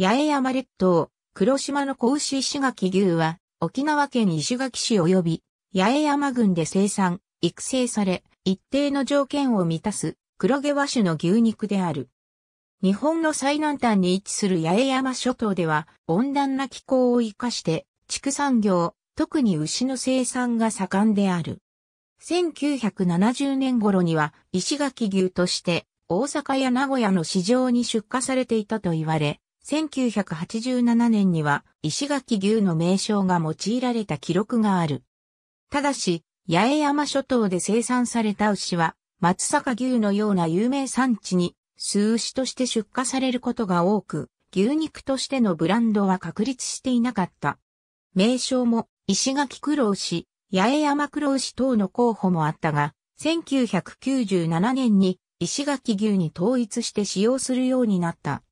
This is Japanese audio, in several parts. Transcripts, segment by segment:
八重山列島、黒島の子牛石垣牛は、沖縄県石垣市及び、八重山郡で生産、育成され、一定の条件を満たす、黒毛和種の牛肉である。日本の最南端に位置する八重山諸島では、温暖な気候を生かして、畜産業、特に牛の生産が盛んである。1970年頃には、石垣牛として、大阪や名古屋の市場に出荷されていたと言われ、1987年には石垣牛の名称が用いられた記録がある。ただし、八重山諸島で生産された牛は、松阪牛のような有名産地に、数牛として出荷されることが多く、牛肉としてのブランドは確立していなかった。名称も、石垣黒牛、八重山黒牛等の候補もあったが、1997年に石垣牛に統一して使用するようになった。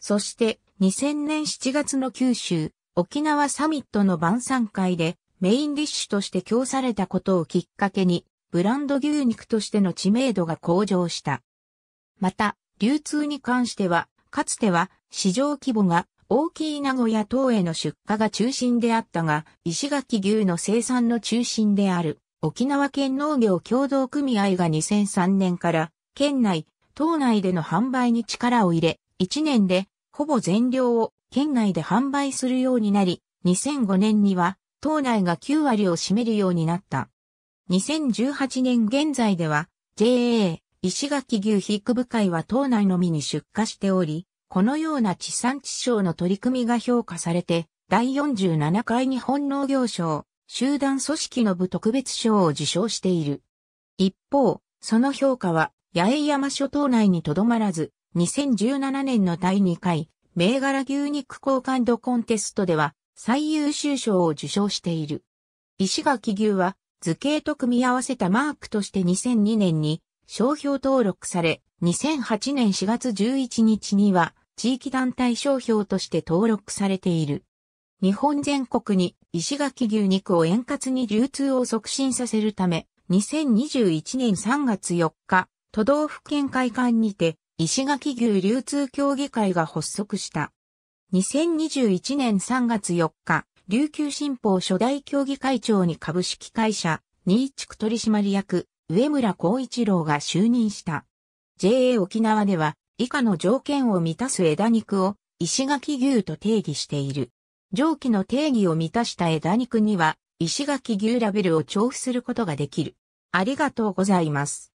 そして2000年7月の九州、沖縄サミットの晩餐会でメインディッシュとして供されたことをきっかけに、ブランド牛肉としての知名度が向上した。また、流通に関しては、かつては市場規模が大きい名古屋等への出荷が中心であったが、石垣牛の生産の中心である沖縄県農業協同組合が2003年から県内、島内での販売に力を入れ、1年でほぼ全量を県内で販売するようになり、2005年には、島内が9割を占めるようになった。2018年現在では、JA、石垣牛皮区部会は島内のみに出荷しており、このような地産地消の取り組みが評価されて、第47回日本農業賞、集団組織の部特別賞を受賞している。一方、その評価は、八重山諸島内にとどまらず、2017年の第2回、銘柄牛肉好感度コンテストでは、最優秀賞を受賞している。石垣牛は、図形と組み合わせたマークとして2002年に商標登録され、2008年4月11日には地域団体商標として登録されている。日本全国に石垣牛肉を円滑に流通を促進させるため、2021年3月4日、都道府県会館にて石垣牛流通協議会が発足した。2021年3月4日、琉球新報初代協議会長に株式会社、新築取締役、上村光一郎が就任した。JA 沖縄では、以下の条件を満たす枝肉を、石垣牛と定義している。上記の定義を満たした枝肉には、石垣牛ラベルを調布することができる。ありがとうございます。